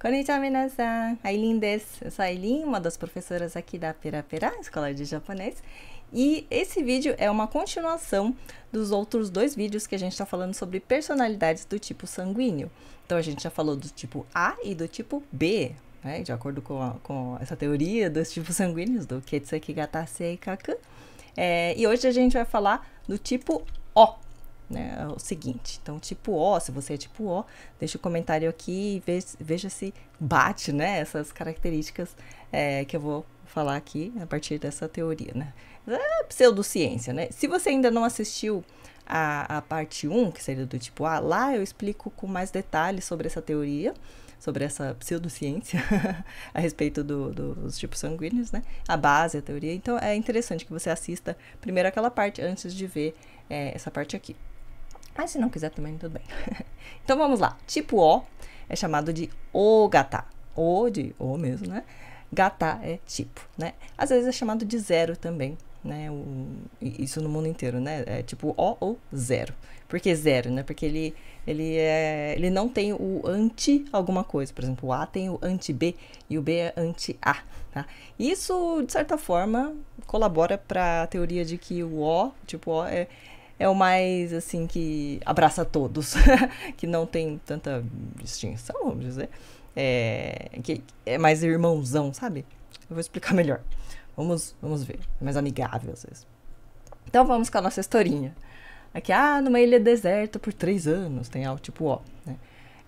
Konnichiwa minasan, Aileen desu. Eu sou a Ailin, uma das professoras aqui da Pera Pera, Escola de Japonês. E esse vídeo é uma continuação dos outros dois vídeos que a gente está falando sobre personalidades do tipo sanguíneo. Então a gente já falou do tipo A e do tipo B, né? De acordo com, a, com essa teoria dos tipos sanguíneos, do Ketsuki Gatase e Kaku. É, e hoje a gente vai falar do tipo O, né? É o seguinte. Então, tipo O, se você é tipo O, deixa o um comentário aqui e veja, veja se bate, né? Essas características é, que eu vou falar aqui a partir dessa teoria, né? É pseudociência, né? Se você ainda não assistiu a, a parte 1, que seria do tipo A, lá eu explico com mais detalhes sobre essa teoria sobre essa pseudociência a respeito do, do, dos tipos sanguíneos, né? A base, a teoria. Então é interessante que você assista primeiro aquela parte antes de ver é, essa parte aqui. Mas se não quiser também, tudo bem. então vamos lá. Tipo O é chamado de O gata. O de O mesmo, né? Gata é tipo, né? Às vezes é chamado de zero também, né? O, isso no mundo inteiro, né? É tipo O ou zero. Por que zero, né? Porque ele, ele, é, ele não tem o anti alguma coisa. Por exemplo, o A tem o anti-B e o B é anti-A. Tá? Isso, de certa forma, colabora para a teoria de que o O, tipo O, é, é o mais, assim, que abraça todos, que não tem tanta distinção, vamos dizer. É, que é mais irmãozão, sabe? Eu vou explicar melhor. Vamos, vamos ver. É mais amigável às vezes. Então vamos com a nossa historinha. Aqui, ah, numa ilha deserta por três anos, tem algo tipo ó, né?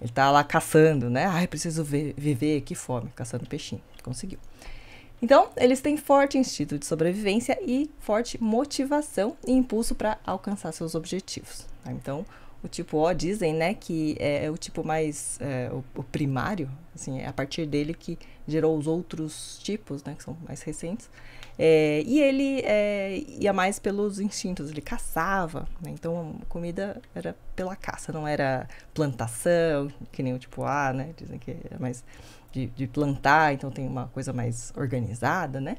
Ele tá lá caçando, né? Ai, ah, preciso ver, viver, que fome, caçando peixinho. Conseguiu. Então, eles têm forte instinto de sobrevivência e forte motivação e impulso para alcançar seus objetivos. Tá? Então, o tipo O dizem, né, que é, é o tipo mais é, o, o, primário, assim, é a partir dele que gerou os outros tipos, né, que são mais recentes. É, e ele é, ia mais pelos instintos, ele caçava, né, então a comida era pela caça, não era plantação, que nem o tipo A, né, dizem que é mais de, de plantar, então tem uma coisa mais organizada, né?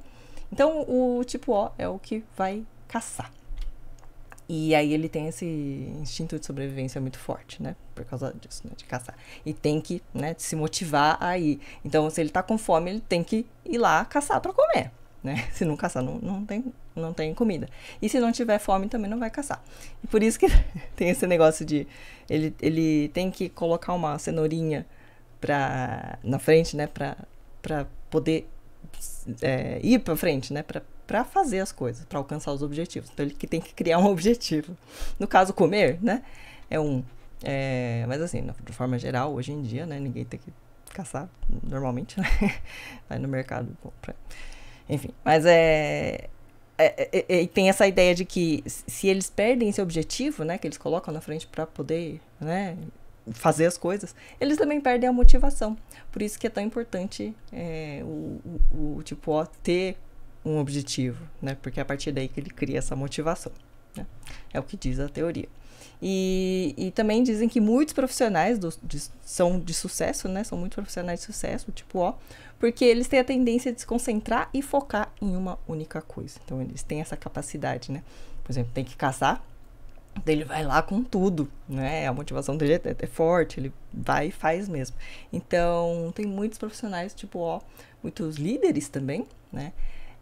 Então o tipo O é o que vai caçar. E aí ele tem esse instinto de sobrevivência muito forte, né? Por causa disso, né? De caçar. E tem que né, se motivar a ir. Então, se ele tá com fome, ele tem que ir lá caçar para comer, né? Se não caçar, não, não, tem, não tem comida. E se não tiver fome, também não vai caçar. E por isso que tem esse negócio de... Ele, ele tem que colocar uma cenourinha para na frente, né? Para poder é, ir para frente, né? Para fazer as coisas, para alcançar os objetivos. Então ele que tem que criar um objetivo. No caso, comer, né? É um. É, mas assim, de forma geral, hoje em dia, né? Ninguém tem que caçar normalmente, né? Vai no mercado. Compra. Enfim, mas é, é, é, é, tem essa ideia de que se eles perdem esse objetivo, né, que eles colocam na frente para poder, né, fazer as coisas, eles também perdem a motivação. Por isso que é tão importante é, o, o, o, tipo O ter um objetivo, né? Porque é a partir daí que ele cria essa motivação. Né? É o que diz a teoria. E, e também dizem que muitos profissionais do, de, são de sucesso, né? São muitos profissionais de sucesso, tipo O, porque eles têm a tendência de se concentrar e focar em uma única coisa. Então, eles têm essa capacidade, né? Por exemplo, tem que caçar, ele vai lá com tudo, né? A motivação dele é, é, é forte, ele vai e faz mesmo. Então, tem muitos profissionais, tipo, ó, muitos líderes também, né?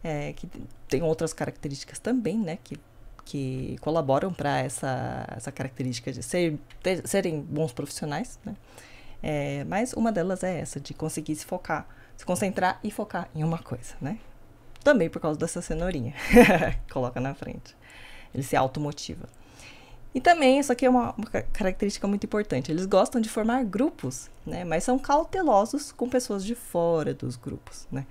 É, que tem outras características também, né? Que, que colaboram para essa, essa característica de ser, ter, serem bons profissionais, né? É, mas uma delas é essa, de conseguir se focar, se concentrar e focar em uma coisa, né? Também por causa dessa cenourinha. Coloca na frente. Ele se automotiva. E também, isso aqui é uma, uma, característica muito importante, eles gostam de formar grupos, né? Mas são cautelosos com pessoas de fora dos grupos, né?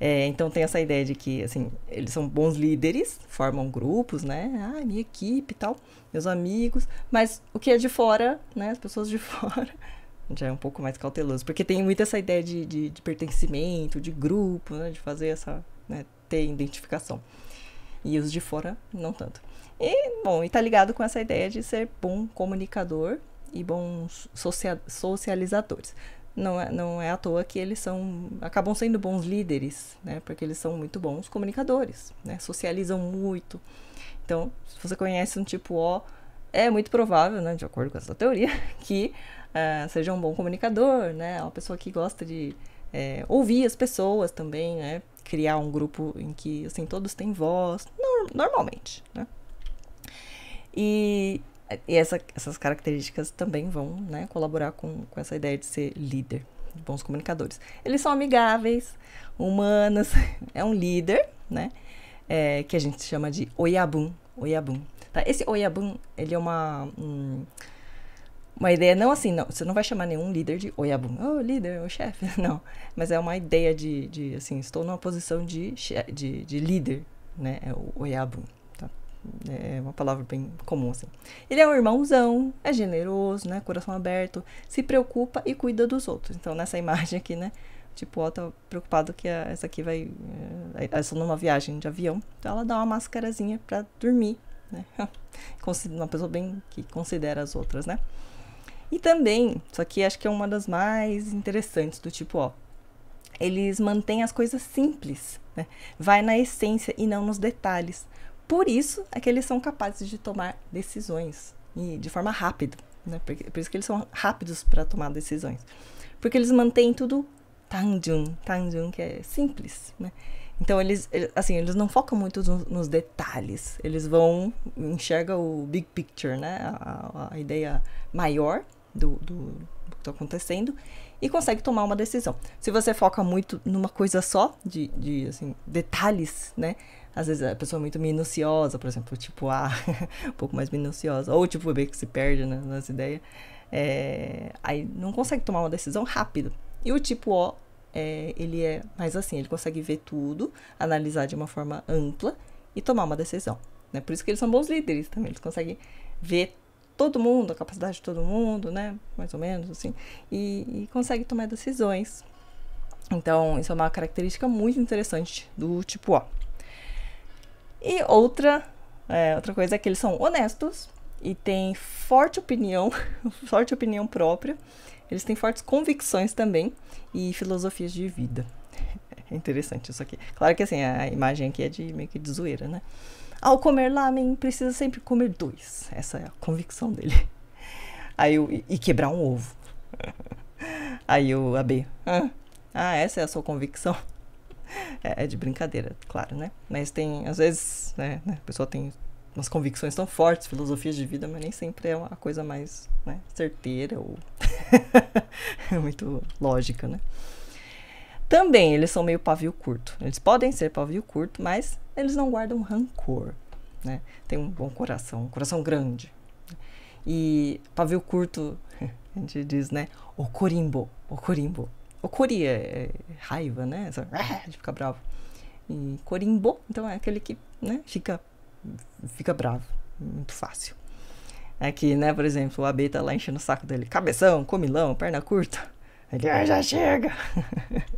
É, então tem essa ideia de que, assim, eles são bons líderes, formam grupos, né? Ah, minha equipe e tal, meus amigos. Mas o que é de fora, né? As pessoas de fora já é um pouco mais cauteloso. Porque tem muito essa ideia de, de, de pertencimento, de grupo, né? De fazer essa... Né? Ter identificação. E os de fora, não tanto. E, bom, e tá ligado com essa ideia de ser bom comunicador e bons socializadores. Não é, não é à toa que eles são acabam sendo bons líderes, né? Porque eles são muito bons comunicadores, né? Socializam muito. Então, se você conhece um tipo O, é muito provável, né, de acordo com essa teoria, que uh, seja um bom comunicador, né? Uma pessoa que gosta de é, ouvir as pessoas também, né? Criar um grupo em que assim todos têm voz, no normalmente, né? E, e essa, essas características também vão né, colaborar com, com essa ideia de ser líder, de bons comunicadores. Eles são amigáveis, humanos. é um líder, né? É, que a gente chama de Oyabun. Oyabun. Tá? Esse Oyabun, ele é uma. Um, uma ideia, não assim, não, você não vai chamar nenhum líder de Oyabun, oh, líder, o chefe, não. Mas é uma ideia de, de, assim, estou numa posição de, de, de líder, né? É o Oyabun. É, é uma palavra bem comum, assim. Ele é um irmãozão, é generoso, né? Coração aberto, se preocupa e cuida dos outros. Então, nessa imagem aqui, né? Tipo, ó, tá preocupado que a, essa aqui vai. Eh, essa numa viagem de avião. Então, ela dá uma mascarazinha pra dormir, né? uma pessoa bem que considera as outras, né? E também, isso aqui acho que é uma das mais interessantes, do tipo, ó, eles mantêm as coisas simples, né? Vai na essência e não nos detalhes. Por isso é que eles são capazes de tomar decisões e de forma rápida, né? Por, por isso que eles são rápidos para tomar decisões, porque eles mantêm tudo tanjun, tanjun que é simples, né? Então eles, eh, assim, eles não focam muito nos, nos detalhes. Eles vão enxerga o big picture, né? A, a ideia maior do, do, do que está acontecendo e consegue tomar uma decisão. Se você foca muito numa coisa só, de, de assim, detalhes, né? às vezes a pessoa é muito minuciosa, por exemplo, tipo A, ah, um pouco mais minuciosa, ou tipo B que se perde né, nas ideias, é, aí não consegue tomar uma decisão rápida. E o tipo O, é, ele é mais assim, ele consegue ver tudo, analisar de uma forma ampla e tomar uma decisão. Né? Por isso que eles são bons líderes também, eles conseguem ver todo mundo, a capacidade de todo mundo, né? Mais ou menos assim, e, e consegue tomar decisões. Então, isso é uma característica muito interessante do tipo O. E outra, é, outra coisa é que eles são honestos e têm forte opinião, forte opinião própria. Eles têm fortes convicções também e filosofias de vida. É interessante isso aqui. Claro que assim, a imagem aqui é de meio que de zoeira, né? Ao comer lamen, precisa sempre comer dois. Essa é a convicção dele. Aí o e quebrar um ovo. Aí o AB. Ah, essa é a sua convicção é, é, de brincadeira, claro, né? Mas tem, às vezes, né, né, a pessoa tem umas convicções tão fortes, filosofias de vida, mas nem sempre é uma coisa mais né, certeira ou muito lógica, né? Também eles são meio pavio curto. Eles podem ser pavio curto, mas eles não guardam rancor, né? Tem um bom coração, um coração grande. E pavio curto, a gente diz, né? O corimbo, o corimbo. Okuri é, é, raiva, né? de ficar bravo. E Corimbo, então é aquele que né, fica, fica bravo. Muito fácil. É que, né, por exemplo, o AB tá lá enchendo o saco dele. Cabeção, comilão, perna curta. Ele, ah, já chega!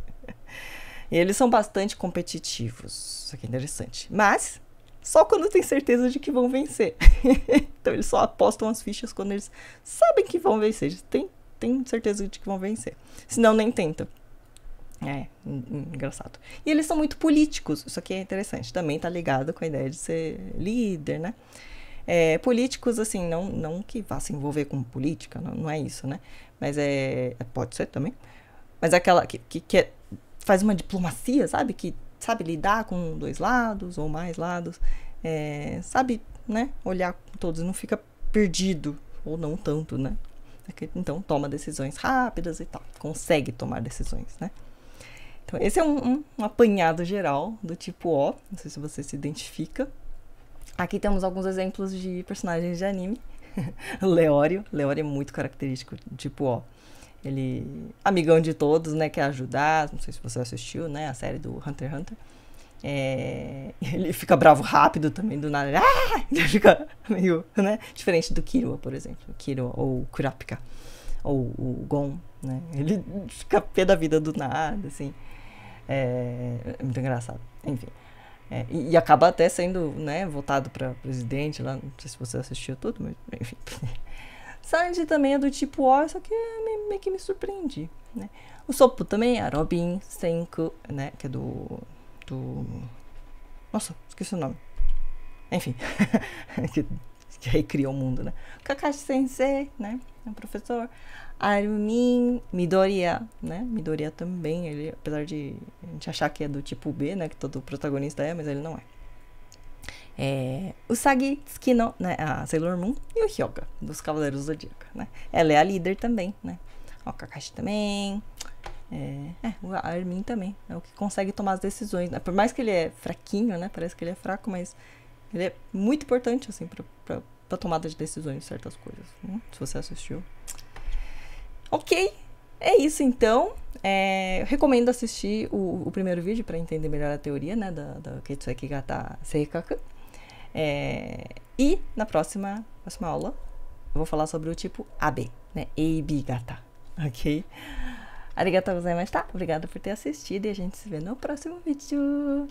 e eles são bastante competitivos. Isso aqui é interessante. Mas, só quando tem certeza de que vão vencer. então, eles só apostam as fichas quando eles sabem que vão vencer. Eles têm tem certeza de que vão vencer. Senão nem tenta. É, engraçado. E eles são muito políticos, isso aqui é interessante. Também tá ligado com a ideia de ser líder, né? É, políticos, assim, não, não que vá se envolver com política, não, não é isso, né? Mas é. é pode ser também. Mas é aquela que, que, que é, faz uma diplomacia, sabe? Que sabe lidar com dois lados ou mais lados. É, sabe, né? Olhar todos, não fica perdido, ou não tanto, né? Tá então toma decisões rápidas e tal, consegue tomar decisões, né? Então, esse é um, um, apanhado geral do tipo O, não sei se você se identifica. Aqui temos alguns exemplos de personagens de anime. Leório, Leório é muito característico do tipo O. Ele, amigão de todos, né, quer ajudar, não sei se você assistiu, né, a série do Hunter x Hunter. É, ele fica bravo rápido também, do nada. Ah! Ele fica meio, né? Diferente do Kirua, por exemplo. Kirua ou Kurapika. Ou o Gon, né? Ele fica pé da vida do nada, assim. É, é muito engraçado. Enfim. É, e, e, acaba até sendo, né, votado para presidente lá. Não sei se você assistiu tudo, mas enfim. Sanji também é do tipo O, só que é meio, que me surpreendi, né? O Sopo também é Robin Senku, né, que é do do. Nossa, esqueci o nome. Enfim, que, que recriou o mundo, né? Kakashi Sensei, né? É um professor. Armin Midoriya, né? Midoriya também, ele, apesar de a gente achar que é do tipo B, né? Que todo protagonista é, mas ele não é. É, Usagi Tsukino, né, a Sailor Moon, e o Hyoga, dos Cavaleiros do Zodíaco, né? Ela é a líder também, né? O Kakashi também, é, é, o Armin também é o que consegue tomar as decisões. Né? Por mais que ele é fraquinho, né? Parece que ele é fraco, mas ele é muito importante, assim, pra, pra, pra tomada de decisões de certas coisas. Né? Se você assistiu. Ok, é isso então. É, recomendo assistir o, o primeiro vídeo para entender melhor a teoria, né? Da, da Ketsueki Gata Seikaku. É, e na próxima, próxima aula eu vou falar sobre o tipo AB, né? AB gata, ok? Arigatou gozaimasu, tá? Obrigada por ter assistido e a gente se vê no próximo vídeo.